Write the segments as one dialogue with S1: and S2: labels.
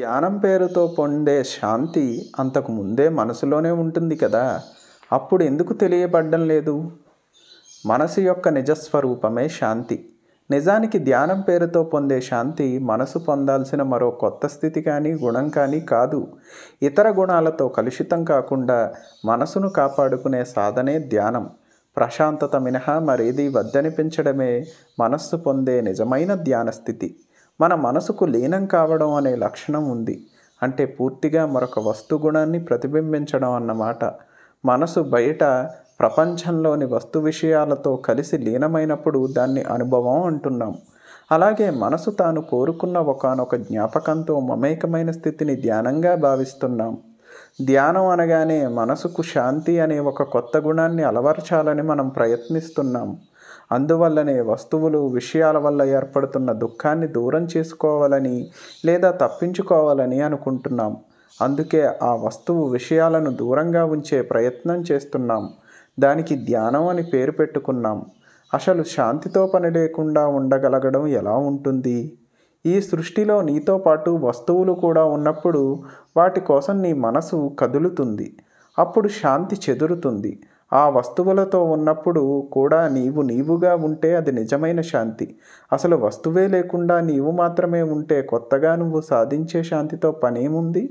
S1: ధ్యానం పేరుతో పొందే శాంతి అంతకు ముందే మనసులోనే ఉంటుంది కదా అప్పుడు ఎందుకు తెలియబడ్డం లేదు మనసు యొక్క నిజస్వరూపమే శాంతి నిజానికి ధ్యానం పేరుతో పొందే శాంతి మనసు పొందాల్సిన మరో కొత్త స్థితి కానీ గుణం కానీ కాదు ఇతర గుణాలతో కలుషితం కాకుండా మనసును కాపాడుకునే సాధనే ధ్యానం ప్రశాంతత మినహా మరేది వద్దనిపించడమే మనస్సు పొందే నిజమైన ధ్యాన స్థితి మన మనసుకు లీనం కావడం అనే లక్షణం ఉంది అంటే పూర్తిగా మరొక వస్తుగుణాన్ని ప్రతిబింబించడం అన్నమాట మనసు బయట ప్రపంచంలోని వస్తు విషయాలతో కలిసి లీనమైనప్పుడు దాన్ని అనుభవం అంటున్నాం అలాగే మనసు తాను కోరుకున్న ఒకనొక జ్ఞాపకంతో మమేకమైన స్థితిని ధ్యానంగా భావిస్తున్నాం ధ్యానం అనగానే మనసుకు శాంతి అనే ఒక కొత్త గుణాన్ని అలవర్చాలని మనం ప్రయత్నిస్తున్నాం అందువల్లనే వస్తువులు విషయాల వల్ల ఏర్పడుతున్న దుఃఖాన్ని దూరం చేసుకోవాలని లేదా తప్పించుకోవాలని అనుకుంటున్నాం అందుకే ఆ వస్తువు విషయాలను దూరంగా ఉంచే ప్రయత్నం చేస్తున్నాం దానికి ధ్యానం అని పేరు పెట్టుకున్నాం అసలు శాంతితో పని లేకుండా ఉండగలగడం ఎలా ఉంటుంది ఈ సృష్టిలో నీతో పాటు వస్తువులు కూడా ఉన్నప్పుడు వాటి కోసం నీ మనసు కదులుతుంది అప్పుడు శాంతి చెదురుతుంది ఆ వస్తువులతో ఉన్నప్పుడు కూడా నీవు నీవుగా ఉంటే అది నిజమైన శాంతి అసలు వస్తువే లేకుండా నీవు మాత్రమే ఉంటే కొత్తగా నువ్వు సాధించే శాంతితో పనేముంది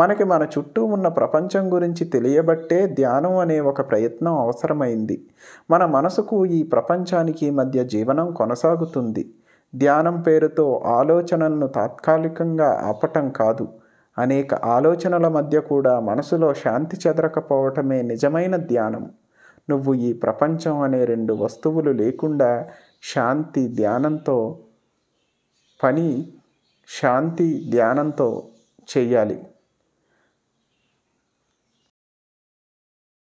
S1: మనకి మన చుట్టూ ఉన్న ప్రపంచం గురించి తెలియబట్టే ధ్యానం అనే ఒక ప్రయత్నం అవసరమైంది మన మనసుకు ఈ ప్రపంచానికి మధ్య జీవనం కొనసాగుతుంది ధ్యానం పేరుతో ఆలోచనలను తాత్కాలికంగా ఆపటం కాదు అనేక ఆలోచనల మధ్య కూడా మనసులో శాంతి చెదరకపోవటమే నిజమైన ధ్యానం నువ్వు ఈ ప్రపంచం అనే రెండు వస్తువులు లేకుండా శాంతి ధ్యానంతో పని శాంతి ధ్యానంతో చేయాలి